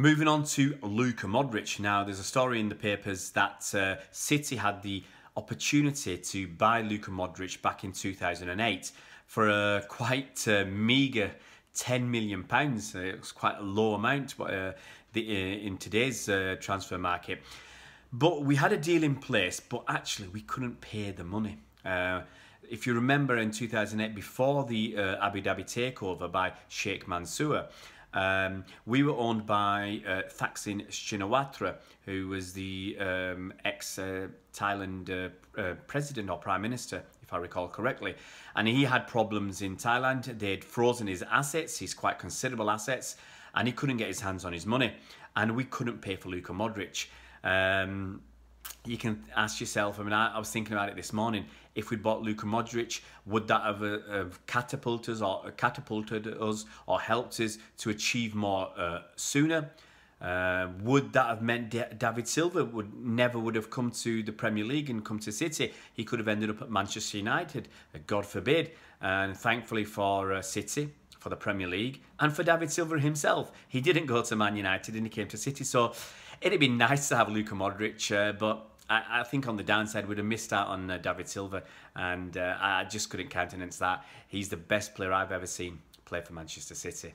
Moving on to Luka Modric. Now, there's a story in the papers that uh, City had the opportunity to buy Luka Modric back in 2008 for a quite uh, meagre 10 million pounds. Uh, it it's quite a low amount but, uh, the, uh, in today's uh, transfer market. But we had a deal in place, but actually we couldn't pay the money. if you remember in 2008, before the Abu Dhabi takeover by Sheikh Mansour, um, we were owned by uh, Thaksin Shinawatra, who was the um, ex-Thailand uh, uh, president or prime minister, if I recall correctly. And he had problems in Thailand. They'd frozen his assets, his quite considerable assets, and he couldn't get his hands on his money. And we couldn't pay for Luka Modric. Um, you can ask yourself. I mean, I, I, was thinking about it this morning. If we'd bought Luka Modric, would that have, uh, have catapulted, or, uh, catapulted us or helped us to achieve more uh, sooner? Uh, would that have meant D David Silva would never would have come to the Premier League and come to City? He could have ended up at Manchester United, uh, God forbid. And thankfully for uh, City, for the Premier League, and for David Silva himself, he didn't go to Man United and he came to City. So it would been nice to have Luka Modric, uh, but I, I, think on the downside, we'd have missed out on uh, David Silva, and uh, I just couldn't countenance that. He's the best player I've ever seen play for Manchester City.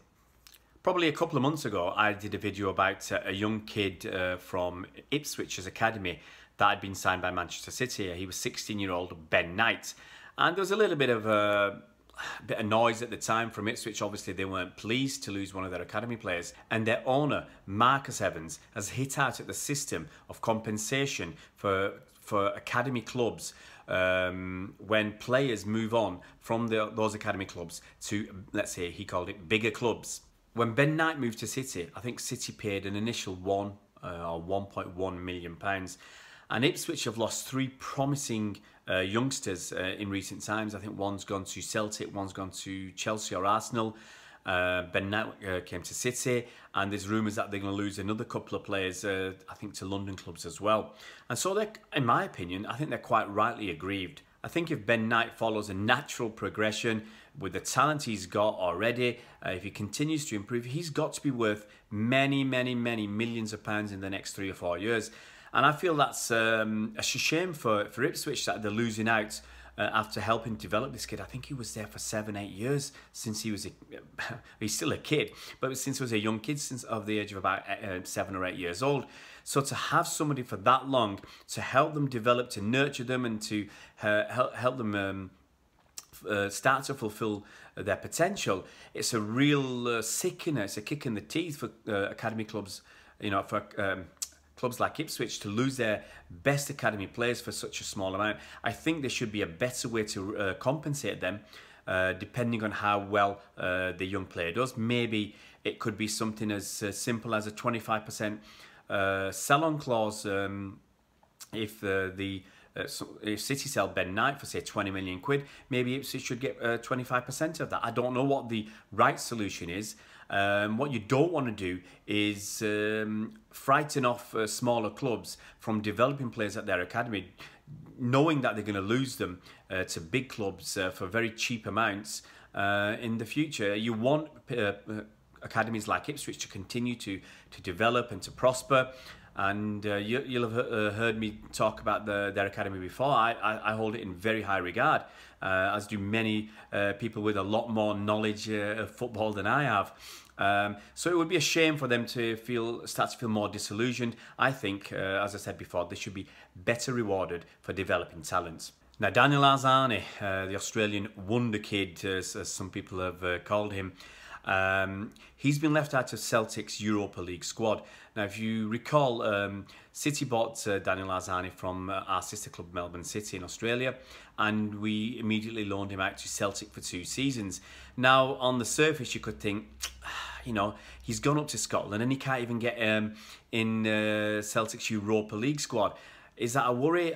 Probably a couple of months ago, I did a video about uh, a young kid uh, from Ipswich's academy that had been signed by Manchester City. He was 16-year-old Ben Knight, and there was a little bit of a uh, bit of noise at the time from Ipswich. Obviously, they weren't pleased to lose one of their academy players, and their owner, Marcus Evans, has hit out at the system of compensation for for academy clubs um, when players move on from the, those academy clubs to, let's say, he called it bigger clubs. When Ben Knight moved to City, I think City paid an initial one uh, or 1.1 million pounds. And Ipswich have lost three promising uh, youngsters uh, in recent times. I think one's gone to Celtic, one's gone to Chelsea or Arsenal. Uh, ben Knight uh, came to City, and there's rumours that they're going to lose another couple of players, uh, I think, to London clubs as well. And so, they're, in my opinion, I think they're quite rightly aggrieved. I think if Ben Knight follows a natural progression with the talent he's got already, uh, if he continues to improve, he's got to be worth many, many, many millions of pounds in the next three or four years. And I feel that's um, a shame for, for Ipswich that they're losing out uh, after helping develop this kid. I think he was there for seven, eight years since he was a, he's still a kid, but since he was a young kid, since of the age of about uh, uh, seven or eight years old. So to have somebody for that long to help them develop, to nurture them, and to uh, help help them. Um, uh, start to fulfill their potential. It's a real uh, sickener, it's a kick in the teeth for uh, academy clubs, you know, for um, clubs like Ipswich to lose their best academy players for such a small amount. I think there should be a better way to uh, compensate them uh, depending on how well uh, the young player does. Maybe it could be something as uh, simple as a 25% uh, sell-on clause um, if uh, the so if City sell Ben Knight for say 20 million quid, maybe Ipswich should get 25% of that. I don't know what the right solution is. Um, what you don't want to do is um, frighten off uh, smaller clubs from developing players at their academy, knowing that they're going to lose them uh, to big clubs uh, for very cheap amounts uh, in the future. You want uh, uh, academies like Ipswich to continue to, to develop and to prosper and uh, you, will have uh, heard me talk about the, their academy before. I, I, I, hold it in very high regard, uh, as do many uh, people with a lot more knowledge uh, of football than I have. Um, so it would be a shame for them to feel start to feel more disillusioned. I think, uh, as I said before, they should be better rewarded for developing talents. Now, Daniel Arzani, the Australian wonder kid, as, as some people have called him, um, he's been left out of Celtic's Europa League squad. Now, if you recall, um, City bought uh, Daniel Arzani from uh, our sister club Melbourne City in Australia, and we immediately loaned him out to Celtic for two seasons. Now, on the surface, you could think, ah, you know, he's gone up to Scotland and he can't even get um, in uh, Celtic's Europa League squad. Is that a worry?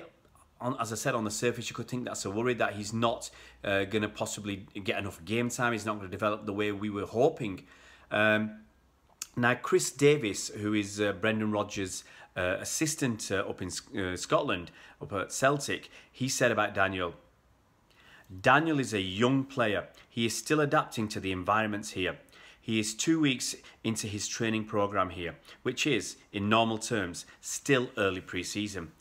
on, as I said, on the surface, you could think that's a worry that he's not uh, going to possibly get enough game time. He's not going to develop the way we were hoping. Um, now, Chris Davis, who is uh, Brendan Rodgers' uh, assistant uh, up in uh, Scotland, up at Celtic, he said about Daniel, Daniel is a young player. He is still adapting to the environments here. He is two weeks into his training program here, which is, in normal terms, still early pre-season.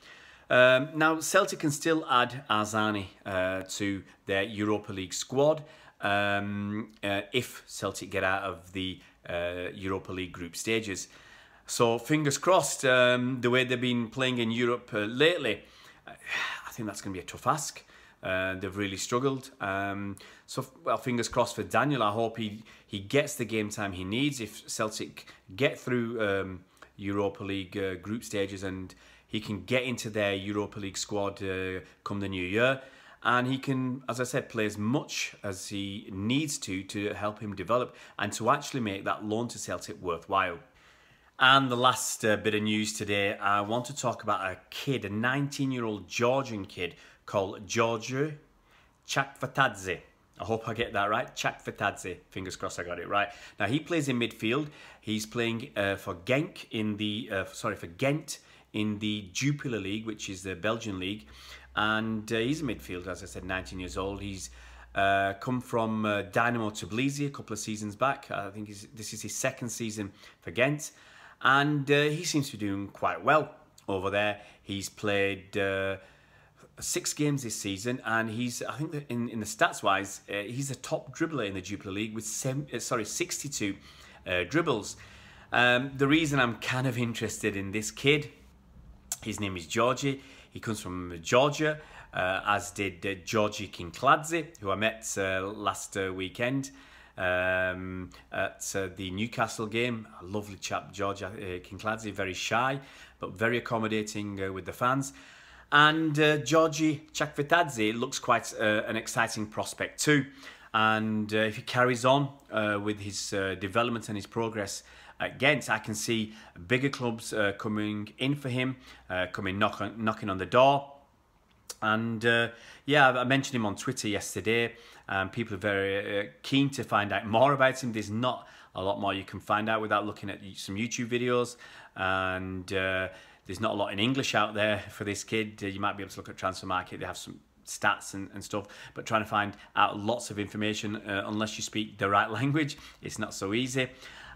Um, now, Celtic can still add Arzani uh, to their Europa League squad um, uh, if Celtic get out of the uh, Europa League group stages. So, fingers crossed, um, the way they've been playing in Europe uh, lately, uh, I think that's going to be a tough ask. Uh, they've really struggled. Um, so, well, fingers crossed for Daniel. I hope he, he gets the game time he needs. If Celtic get through um, Europa League group stages and he can get into their Europa League squad uh, come the new year. And he can, as I said, play as much as he needs to to help him develop and to actually make that loan to Celtic worthwhile. And the last uh, bit of news today, I want to talk about a kid, a 19 year old Georgian kid called Georgiou Chakvatadze. I hope I get that right. Chakvatadze. Fingers crossed I got it right. Now he plays in midfield. He's playing uh, for Genk in the uh, sorry for Ghent in the Jupiler League, which is the Belgian league. And uh, he's a midfielder, as I said, 19 years old. He's uh, come from uh, Dynamo Tbilisi a couple of seasons back. I think this is his second season for Ghent. And uh, he seems to be doing quite well over there. He's played uh, six games this season, and he's I think in in the stats wise, uh, he's the top dribbler in the Jupiler League with seven, uh, sorry sixty two uh, dribbles. Um, the reason I'm kind of interested in this kid his name is Georgie. He comes from Georgia, uh, as did uh, Georgie Kinkladze, who I met uh, last uh, weekend um, at uh, the Newcastle game. A lovely chap, Georgi uh, Kinkladze, very shy, but very accommodating uh, with the fans. And Georgie Chakvitadze looks quite an exciting prospect too. And if he carries on with his development and his progress, against. I can see bigger clubs uh, coming in for him, uh, coming knock on, knocking on the door. And uh, yeah, I mentioned him on Twitter yesterday. Um, people are very uh, keen to find out more about him. There's not a lot more you can find out without looking at some YouTube videos. And uh, there's not a lot in English out there for this kid. Uh, you might be able to look at Transfer Market. They have some stats and, and stuff but trying to find out lots of information uh, unless you speak the right language it's not so easy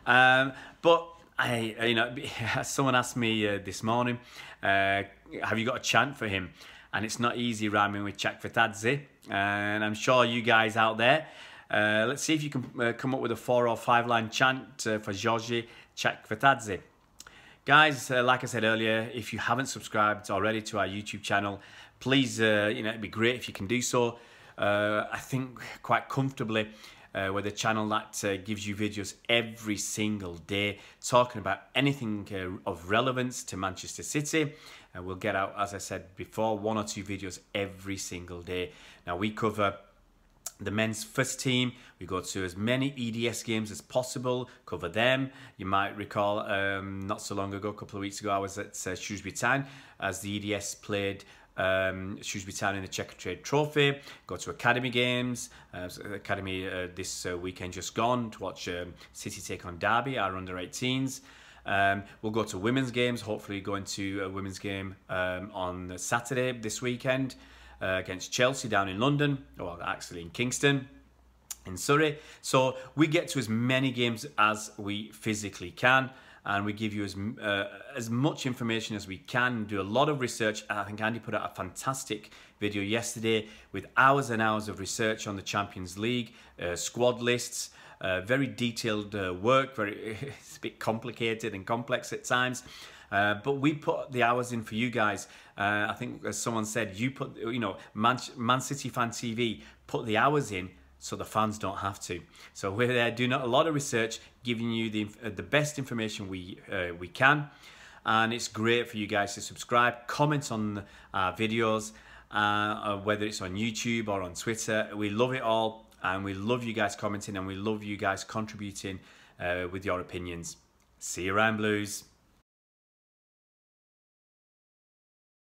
um, but I, uh, you know, someone asked me uh, this morning, uh, have you got a chant for him? And it's not easy rhyming with Czech And I'm sure you guys out there, uh, let's see if you can uh, come up with a four or five line chant uh, for Georgi Czech Guys, like I said earlier, if you haven't subscribed already to our YouTube channel, please, you know, it'd be great if you can do so. I think quite comfortably uh, where the channel that uh, gives you videos every single day talking about anything uh, of relevance to Manchester City. Uh, we'll get out, as I said before, one or two videos every single day. Now we cover the men's first team. We go to as many EDS games as possible, cover them. You might recall um, not so long ago, a couple of weeks ago, I was at uh, Shrewsbury Town as the EDS played um, Shrewsbury Town in the Checker Trade Trophy, go to Academy Games, uh, Academy uh, this uh, weekend just gone to watch um, City take on Derby, our under 18s. Um, we'll go to women's games, hopefully going to a women's game um, on Saturday this weekend uh, against Chelsea down in London, or actually in Kingston in Surrey. So we get to as many games as we physically can and we give you as, uh, as much information as we can, do a lot of research. I think Andy put out a fantastic video yesterday with hours and hours of research on the Champions League, uh, squad lists, uh, very detailed uh, work, very, it's a bit complicated and complex at times. Uh, but we put the hours in for you guys. Uh, I think as someone said, you put, you know, Man, Man City Fan TV put the hours in so the fans don't have to. So we're there doing a lot of research, giving you the, the best information we, uh, we can. And it's great for you guys to subscribe, comment on our uh, videos, uh, uh, whether it's on YouTube or on Twitter. We love it all and we love you guys commenting and we love you guys contributing uh, with your opinions. See you around, Blues.